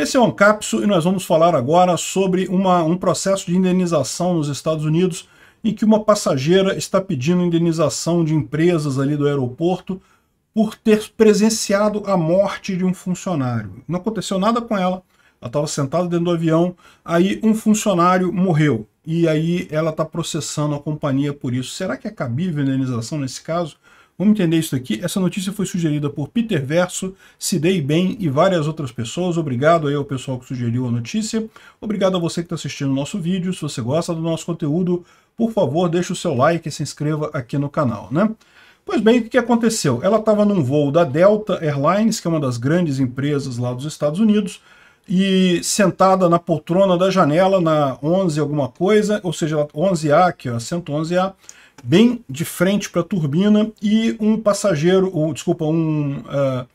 Esse é o Ancapso e nós vamos falar agora sobre uma, um processo de indenização nos Estados Unidos em que uma passageira está pedindo indenização de empresas ali do aeroporto por ter presenciado a morte de um funcionário. Não aconteceu nada com ela, ela estava sentada dentro do avião, aí um funcionário morreu e aí ela está processando a companhia por isso. Será que é cabível a indenização nesse caso? Vamos entender isso aqui. Essa notícia foi sugerida por Peter Verso, Cidei Bem e várias outras pessoas. Obrigado aí ao pessoal que sugeriu a notícia. Obrigado a você que está assistindo o nosso vídeo. Se você gosta do nosso conteúdo, por favor, deixe o seu like e se inscreva aqui no canal, né? Pois bem, o que aconteceu? Ela estava num voo da Delta Airlines, que é uma das grandes empresas lá dos Estados Unidos, e sentada na poltrona da janela, na 11 alguma coisa, ou seja, 11A, aqui ó, 111A, bem de frente para a turbina e um passageiro, ou, desculpa, um, uh,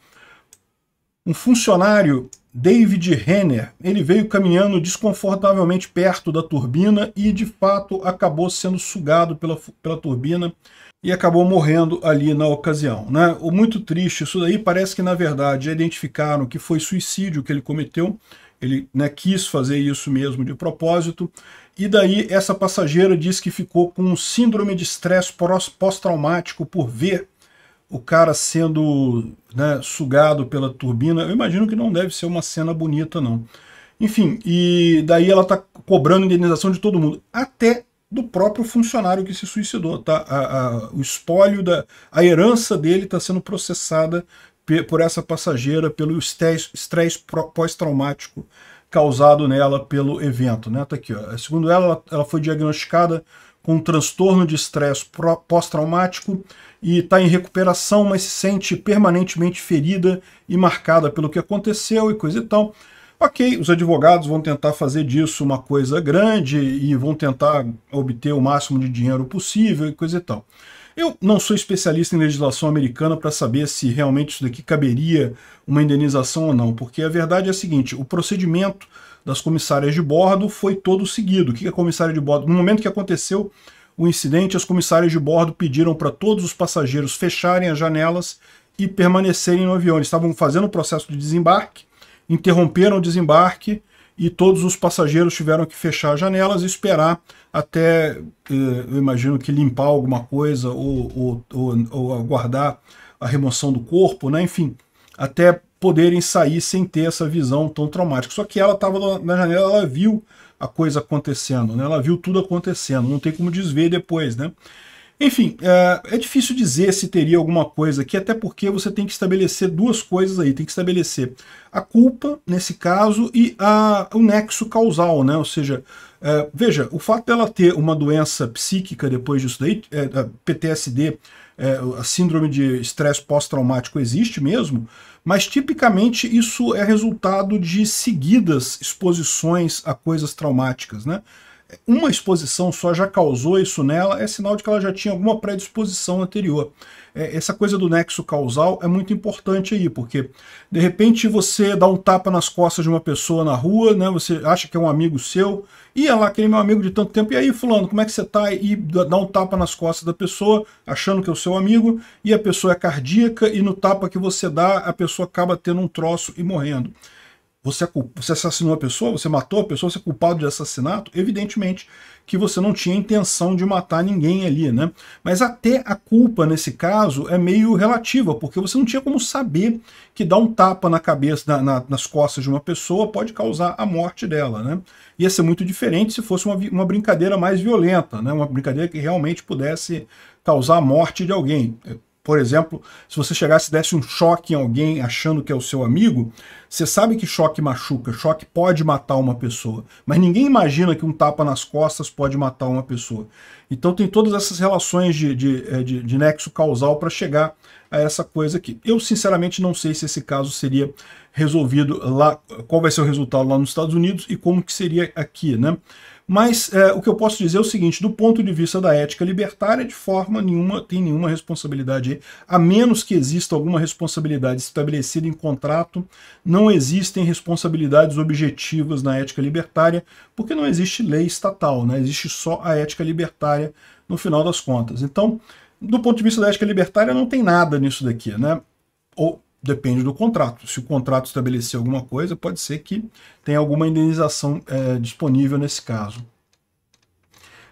um funcionário, David Renner, ele veio caminhando desconfortavelmente perto da turbina e de fato acabou sendo sugado pela, pela turbina e acabou morrendo ali na ocasião. Né? muito triste isso daí, parece que na verdade já identificaram que foi suicídio que ele cometeu, ele né, quis fazer isso mesmo de propósito, e daí essa passageira diz que ficou com síndrome de estresse pós-traumático por ver o cara sendo né, sugado pela turbina. Eu imagino que não deve ser uma cena bonita, não. Enfim, e daí ela está cobrando indenização de todo mundo. Até do próprio funcionário que se suicidou. Tá? A, a, o espólio, da, a herança dele está sendo processada por essa passageira pelo estresse, estresse pós-traumático causado nela pelo evento. Né? Tá aqui, ó. Segundo ela, ela foi diagnosticada com um transtorno de estresse pós-traumático e está em recuperação, mas se sente permanentemente ferida e marcada pelo que aconteceu e coisa e tal. Ok, os advogados vão tentar fazer disso uma coisa grande e vão tentar obter o máximo de dinheiro possível e coisa e tal. Eu não sou especialista em legislação americana para saber se realmente isso daqui caberia uma indenização ou não, porque a verdade é a seguinte, o procedimento das comissárias de bordo foi todo seguido. O que a comissária de bordo... No momento que aconteceu o incidente, as comissárias de bordo pediram para todos os passageiros fecharem as janelas e permanecerem no avião. Eles estavam fazendo o processo de desembarque, interromperam o desembarque e todos os passageiros tiveram que fechar as janelas e esperar até, eh, eu imagino que limpar alguma coisa ou, ou, ou, ou aguardar a remoção do corpo, né? enfim, até poderem sair sem ter essa visão tão traumática. Só que ela estava na janela, ela viu a coisa acontecendo, né? ela viu tudo acontecendo, não tem como desver depois. né? Enfim, é, é difícil dizer se teria alguma coisa aqui, até porque você tem que estabelecer duas coisas aí. Tem que estabelecer a culpa, nesse caso, e a, o nexo causal, né? Ou seja, é, veja, o fato dela ter uma doença psíquica depois disso daí, é, PTSD, é, a síndrome de estresse pós-traumático existe mesmo, mas tipicamente isso é resultado de seguidas exposições a coisas traumáticas, né? uma exposição só já causou isso nela, é sinal de que ela já tinha alguma predisposição anterior. É, essa coisa do nexo causal é muito importante aí, porque de repente você dá um tapa nas costas de uma pessoa na rua, né? Você acha que é um amigo seu, e é lá aquele meu amigo de tanto tempo, e aí fulano, como é que você tá? E dá um tapa nas costas da pessoa, achando que é o seu amigo, e a pessoa é cardíaca, e no tapa que você dá, a pessoa acaba tendo um troço e morrendo. Você, é você assassinou a pessoa, você matou a pessoa, você é culpado de assassinato? Evidentemente que você não tinha intenção de matar ninguém ali, né? Mas até a culpa, nesse caso, é meio relativa, porque você não tinha como saber que dar um tapa na cabeça, na, na, nas costas de uma pessoa pode causar a morte dela, né? Ia ser muito diferente se fosse uma, uma brincadeira mais violenta, né? Uma brincadeira que realmente pudesse causar a morte de alguém. Por exemplo, se você chegasse e desse um choque em alguém achando que é o seu amigo, você sabe que choque machuca, choque pode matar uma pessoa. Mas ninguém imagina que um tapa nas costas pode matar uma pessoa. Então tem todas essas relações de, de, eh, de, de nexo causal para chegar a essa coisa aqui. Eu sinceramente não sei se esse caso seria resolvido lá, qual vai ser o resultado lá nos Estados Unidos e como que seria aqui, né? Mas é, o que eu posso dizer é o seguinte, do ponto de vista da ética libertária, de forma nenhuma tem nenhuma responsabilidade aí, a menos que exista alguma responsabilidade estabelecida em contrato, não existem responsabilidades objetivas na ética libertária, porque não existe lei estatal, né? existe só a ética libertária libertária no final das contas. Então, do ponto de vista da ética libertária, não tem nada nisso daqui, né? Ou depende do contrato. Se o contrato estabelecer alguma coisa, pode ser que tenha alguma indenização é, disponível nesse caso.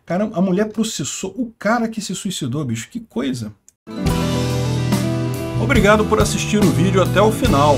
Cara, a mulher processou o cara que se suicidou, bicho. Que coisa! Obrigado por assistir o vídeo até o final.